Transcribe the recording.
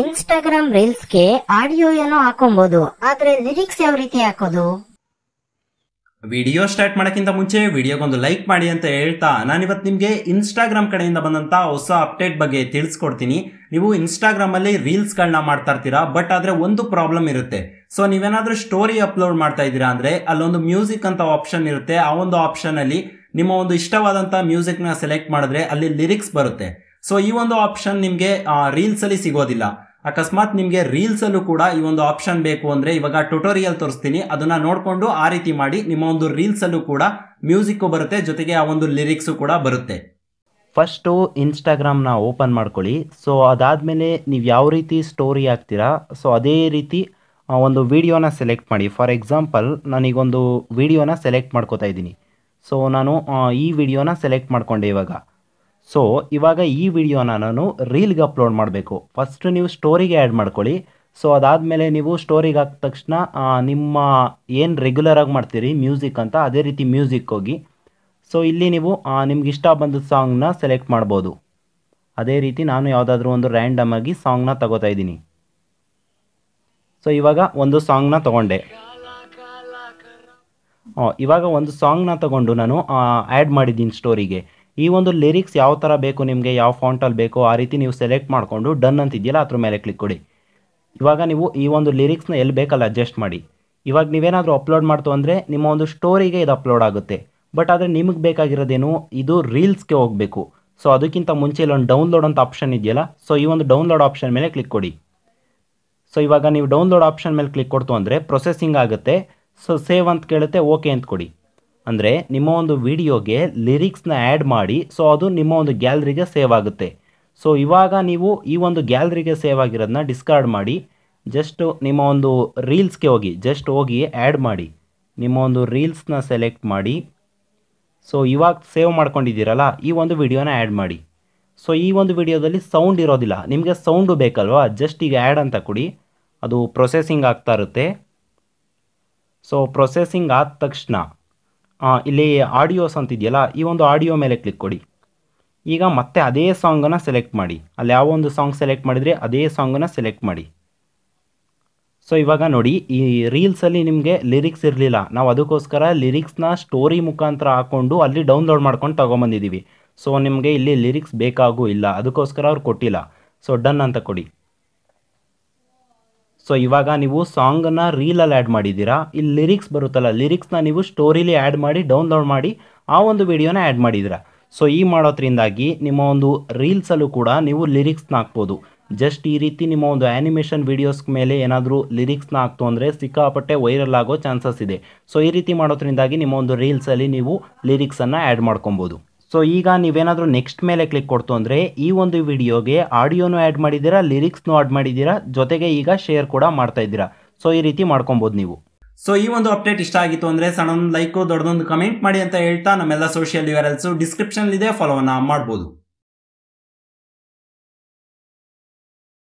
Instagram reels ಗೆ audio ಏನೋ ಹಾಕೊಬಹುದು ಆದ್ರೆ ಲಿರಿಕ್ಸ್ ಯಾವ ರೀತಿ ಹಾಕೋದು ವಿಡಿಯೋ ಸ್ಟಾರ್ಟ್ ಮಾಡೋಕ್ಕಿಂತ ಮುಂಚೆ ವಿಡಿಯೋಗೊಂದು ಲೈಕ್ ಮಾಡಿ ಅಂತ ಹೇಳ್ತಾ ಇವತ್ತು ನಿಮಗೆ ಇನ್ಸ್ಟಾಗ್ರಾಮ್ ಕಡೆಯಿಂದ ಬಂದಂತ ಹೊಸ ಅಪ್ಡೇಟ್ ಬಗ್ಗೆ ತಿಳಿಸ್ಕೊಡ್ತೀನಿ ನೀವು ಇನ್ಸ್ಟಾಗ್ರಾಮ್ ರೀಲ್ಸ್ ರೀಲ್ಸ್ಗಳನ್ನ ಮಾಡ್ತಾ ಇರ್ತೀರಾ ಬಟ್ ಆದ್ರೆ ಒಂದು ಪ್ರಾಬ್ಲಮ್ ಇರುತ್ತೆ ಸೊ ನೀವೇನಾದ್ರೂ ಸ್ಟೋರಿ ಅಪ್ಲೋಡ್ ಮಾಡ್ತಾ ಇದ್ದೀರಾ ಅಂದರೆ ಅಲ್ಲೊಂದು ಮ್ಯೂಸಿಕ್ ಅಂತ ಆಪ್ಷನ್ ಇರುತ್ತೆ ಆ ಒಂದು ಆಪ್ಷನ್ ಅಲ್ಲಿ ನಿಮ್ಮ ಒಂದು ಇಷ್ಟವಾದಂತ ಮ್ಯೂಸಿಕ್ ನ ಸೆಲೆಕ್ಟ್ ಮಾಡಿದ್ರೆ ಅಲ್ಲಿ ಲಿರಿಕ್ಸ್ ಬರುತ್ತೆ ಸೊ ಈ ಒಂದು ಆಪ್ಷನ್ ನಿಮಗೆ ರೀಲ್ಸಲ್ಲಿ ಸಿಗೋದಿಲ್ಲ ಅಕಸ್ಮಾತ್ ನಿಮಗೆ ರೀಲ್ಸಲ್ಲೂ ಕೂಡ ಈ ಒಂದು ಆಪ್ಷನ್ ಬೇಕು ಅಂದರೆ ಇವಾಗ ಟ್ಯುಟೋರಿಯಲ್ ತೋರಿಸ್ತೀನಿ ಅದನ್ನು ನೋಡಿಕೊಂಡು ಆ ರೀತಿ ಮಾಡಿ ನಿಮ್ಮ ಒಂದು ರೀಲ್ಸಲ್ಲೂ ಕೂಡ ಮ್ಯೂಸಿಕ್ಕು ಬರುತ್ತೆ ಜೊತೆಗೆ ಆ ಒಂದು ಲಿರಿಕ್ಸು ಕೂಡ ಬರುತ್ತೆ ಫಸ್ಟು ಇನ್ಸ್ಟಾಗ್ರಾಮ್ನ ಓಪನ್ ಮಾಡ್ಕೊಳ್ಳಿ ಸೊ ಅದಾದಮೇಲೆ ನೀವು ಯಾವ ರೀತಿ ಸ್ಟೋರಿ ಹಾಕ್ತೀರಾ ಸೊ ಅದೇ ರೀತಿ ಒಂದು ವಿಡಿಯೋನ ಸೆಲೆಕ್ಟ್ ಮಾಡಿ ಫಾರ್ ಎಕ್ಸಾಂಪಲ್ ನಾನೀಗೊಂದು ವಿಡಿಯೋನ ಸೆಲೆಕ್ಟ್ ಮಾಡ್ಕೋತಾ ಇದ್ದೀನಿ ಸೊ ನಾನು ಈ ವಿಡಿಯೋನ ಸೆಲೆಕ್ಟ್ ಮಾಡಿಕೊಂಡೆ ಇವಾಗ ಸೊ ಇವಾಗ ಈ ವಿಡಿಯೋನ ನಾನು ರೀಲ್ಗೆ ಅಪ್ಲೋಡ್ ಮಾಡಬೇಕು ಫಸ್ಟ್ ನೀವು ಸ್ಟೋರಿಗೆ ಆ್ಯಡ್ ಮಾಡ್ಕೊಳ್ಳಿ ಸೊ ಅದಾದಮೇಲೆ ನೀವು ಸ್ಟೋರಿಗೆ ಹಾಕಿದ ತಕ್ಷಣ ನಿಮ್ಮ ಏನು ರೆಗ್ಯುಲರಾಗಿ ಮಾಡ್ತೀರಿ ಮ್ಯೂಸಿಕ್ ಅಂತ ಅದೇ ರೀತಿ ಮ್ಯೂಸಿಕ್ ಹೋಗಿ ಸೊ ಇಲ್ಲಿ ನೀವು ನಿಮ್ಗೆ ಇಷ್ಟ ಬಂದ ಸಾಂಗ್ನ ಸೆಲೆಕ್ಟ್ ಮಾಡ್ಬೋದು ಅದೇ ರೀತಿ ನಾನು ಯಾವುದಾದ್ರೂ ಒಂದು ರ್ಯಾಂಡಮ್ ಆಗಿ ಸಾಂಗ್ನ ತಗೋತಾ ಇದ್ದೀನಿ ಸೊ ಇವಾಗ ಒಂದು ಸಾಂಗ್ನ ತಗೊಂಡೆ ಇವಾಗ ಒಂದು ಸಾಂಗ್ನ ತಗೊಂಡು ನಾನು ಆ್ಯಡ್ ಮಾಡಿದ್ದೀನಿ ಸ್ಟೋರಿಗೆ ಈ ಒಂದು ಲಿರಿಕ್ಸ್ ಯಾವ ಥರ ಬೇಕು ನಿಮಗೆ ಯಾವ ಫಾಂಟಲ್ಲಿ ಬೇಕು ಆ ರೀತಿ ನೀವು ಸೆಲೆಕ್ಟ್ ಮಾಡಿಕೊಂಡು ಡನ್ ಅಂತಿದೆಯಲ್ಲ ಅದ್ರ ಮೇಲೆ ಕ್ಲಿಕ್ ಕೊಡಿ ಇವಾಗ ನೀವು ಈ ಒಂದು ಲಿರಿಕ್ಸ್ನ ಎಲ್ಲಿ ಬೇಕಲ್ಲ ಅಡ್ಜಸ್ಟ್ ಮಾಡಿ ಇವಾಗ ನೀವೇನಾದರೂ ಅಪ್ಲೋಡ್ ಮಾಡ್ತು ಅಂದರೆ ನಿಮ್ಮ ಒಂದು ಸ್ಟೋರಿಗೆ ಇದು ಅಪ್ಲೋಡ್ ಆಗುತ್ತೆ ಬಟ್ ಆದರೆ ನಿಮಗೆ ಬೇಕಾಗಿರೋದೇನು ಇದು ರೀಲ್ಸ್ಗೆ ಹೋಗಬೇಕು ಸೊ ಅದಕ್ಕಿಂತ ಮುಂಚೆ ಇಲ್ಲೊಂದು ಡೌನ್ಲೋಡ್ ಅಂತ ಆಪ್ಷನ್ ಇದೆಯಲ್ಲ ಸೊ ಈ ಒಂದು ಡೌನ್ಲೋಡ್ ಆಪ್ಷನ್ ಮೇಲೆ ಕ್ಲಿಕ್ ಕೊಡಿ ಸೊ ಇವಾಗ ನೀವು ಡೌನ್ಲೋಡ್ ಆಪ್ಷನ್ ಮೇಲೆ ಕ್ಲಿಕ್ ಕೊಡ್ತು ಅಂದರೆ ಪ್ರೊಸೆಸಿಂಗ್ ಆಗುತ್ತೆ ಸೊ ಸೇವ್ ಅಂತ ಕೇಳುತ್ತೆ ಓಕೆ ಅಂತ ಕೊಡಿ ಅಂದರೆ ನಿಮ್ಮ ಒಂದು ವಿಡಿಯೋಗೆ ಲಿರಿಕ್ಸ್ನ ಆ್ಯಡ್ ಮಾಡಿ ಸೊ ಅದು ನಿಮ್ಮ ಒಂದು ಗ್ಯಾಲರಿಗೆ ಸೇವ್ ಆಗುತ್ತೆ ಸೊ ಇವಾಗ ನೀವು ಈ ಒಂದು ಗ್ಯಾಲರಿಗೆ ಸೇವ್ ಆಗಿರೋದನ್ನ ಡಿಸ್ಕಾರ್ಡ್ ಮಾಡಿ ಜಸ್ಟ್ ನಿಮ್ಮ ಒಂದು ರೀಲ್ಸ್ಗೆ ಹೋಗಿ ಜಸ್ಟ್ ಹೋಗಿ ಆ್ಯಡ್ ಮಾಡಿ ನಿಮ್ಮ ಒಂದು ರೀಲ್ಸ್ನ ಸೆಲೆಕ್ಟ್ ಮಾಡಿ ಸೊ ಇವಾಗ ಸೇವ್ ಮಾಡ್ಕೊಂಡಿದ್ದೀರಲ್ಲ ಈ ಒಂದು ವಿಡಿಯೋನ ಆ್ಯಡ್ ಮಾಡಿ ಸೊ ಈ ಒಂದು ವಿಡಿಯೋದಲ್ಲಿ ಸೌಂಡ್ ಇರೋದಿಲ್ಲ ನಿಮಗೆ ಸೌಂಡು ಬೇಕಲ್ವಾ ಜಸ್ಟ್ ಈಗ ಆ್ಯಡ್ ಅಂತ ಕೊಡಿ ಅದು ಪ್ರೊಸೆಸಿಂಗ್ ಆಗ್ತಾ ಇರುತ್ತೆ ಸೊ ಪ್ರೊಸೆಸಿಂಗ್ ಆದ ತಕ್ಷಣ ಇಲ್ಲಿ ಆಡಿಯೋಸ್ ಅಂತಿದೆಯಲ್ಲ ಈ ಒಂದು ಆಡಿಯೋ ಮೇಲೆ ಕ್ಲಿಕ್ ಕೊಡಿ ಈಗ ಮತ್ತೆ ಅದೇ ಸಾಂಗನ್ನು ಸೆಲೆಕ್ಟ್ ಮಾಡಿ ಅಲ್ಲಿ ಯಾವ ಒಂದು ಸಾಂಗ್ ಸೆಲೆಕ್ಟ್ ಮಾಡಿದರೆ ಅದೇ ಸಾಂಗನ್ನು ಸೆಲೆಕ್ಟ್ ಮಾಡಿ ಸೊ ಇವಾಗ ನೋಡಿ ಈ ರೀಲ್ಸಲ್ಲಿ ನಿಮಗೆ ಲಿರಿಕ್ಸ್ ಇರಲಿಲ್ಲ ನಾವು ಅದಕ್ಕೋಸ್ಕರ ಲಿರಿಕ್ಸ್ನ ಸ್ಟೋರಿ ಮುಖಾಂತರ ಹಾಕ್ಕೊಂಡು ಅಲ್ಲಿ ಡೌನ್ಲೋಡ್ ಮಾಡ್ಕೊಂಡು ತೊಗೊಂಬಂದಿದ್ದೀವಿ ಸೊ ನಿಮಗೆ ಇಲ್ಲಿ ಲಿರಿಕ್ಸ್ ಬೇಕಾಗೂ ಇಲ್ಲ ಅದಕ್ಕೋಸ್ಕರ ಅವ್ರು ಕೊಟ್ಟಿಲ್ಲ ಸೊ ಡನ್ ಅಂತ ಕೊಡಿ ಸೊ ಇವಾಗ ನೀವು ಸಾಂಗನ್ನು ರೀಲಲ್ಲಿ ಆ್ಯಡ್ ಮಾಡಿದ್ದೀರಾ ಇಲ್ಲಿ ಲಿರಿಕ್ಸ್ ಬರುತ್ತಲ್ಲ ಲಿರಿಕ್ಸ್ನ ನೀವು ಸ್ಟೋರಿಲಿ ಆ್ಯಡ್ ಮಾಡಿ ಡೌನ್ಲೋಡ್ ಮಾಡಿ ಆ ಒಂದು ವಿಡಿಯೋನ ಆ್ಯಡ್ ಮಾಡಿದ್ದೀರಾ ಸೊ ಈ ಮಾಡೋದ್ರಿಂದಾಗಿ ನಿಮ್ಮ ಒಂದು ರೀಲ್ಸಲ್ಲೂ ಕೂಡ ನೀವು ಲಿರಿಕ್ಸ್ನ ಹಾಕ್ಬೋದು ಜಸ್ಟ್ ಈ ರೀತಿ ನಿಮ್ಮ ಒಂದು ಆ್ಯನಿಮೇಷನ್ ವೀಡಿಯೋಸ್ ಮೇಲೆ ಏನಾದರೂ ಲಿರಿಕ್ಸ್ನ ಹಾಕ್ತು ಅಂದರೆ ಸಿಕ್ಕಾಪಟ್ಟೆ ವೈರಲ್ ಆಗೋ ಚಾನ್ಸಸ್ ಇದೆ ಸೊ ಈ ರೀತಿ ಮಾಡೋದ್ರಿಂದಾಗಿ ನಿಮ್ಮ ಒಂದು ರೀಲ್ಸಲ್ಲಿ ನೀವು ಲಿರಿಕ್ಸನ್ನು ಆ್ಯಡ್ ಮಾಡ್ಕೊಬೋದು ಸೊ ಈಗ ನೀವೇನಾದರೂ ನೆಕ್ಸ್ಟ್ ಮೇಲೆ ಕ್ಲಿಕ್ ಕೊಡ್ತು ಅಂದರೆ ಈ ಒಂದು ವಿಡಿಯೋಗೆ ಆಡಿಯೋನು ಆ್ಯಡ್ ಮಾಡಿದ್ದೀರಾ ಲಿರಿಕ್ಸ್ನೂ ಆ್ಯಡ್ ಮಾಡಿದ್ದೀರಾ ಜೊತೆಗೆ ಈಗ ಶೇರ್ ಕೂಡ ಮಾಡ್ತಾ ಇದ್ದೀರಾ ಸೊ ಈ ರೀತಿ ಮಾಡ್ಕೊಬೋದು ನೀವು ಸೊ ಈ ಒಂದು ಅಪ್ಡೇಟ್ ಇಷ್ಟ ಆಗಿತ್ತು ಅಂದರೆ ಸಣ್ಣ ಲೈಕು ದೊಡ್ಡದೊಂದು ಕಮೆಂಟ್ ಮಾಡಿ ಅಂತ ಹೇಳ್ತಾ ನಮ್ಮೆಲ್ಲ ಸೋಷಿಯಲ್ ಡಿಸ್ಕ್ರಿಪ್ಷನ್ ಇದೆ ಫಾಲೋನ ಮಾಡ್ಬೋದು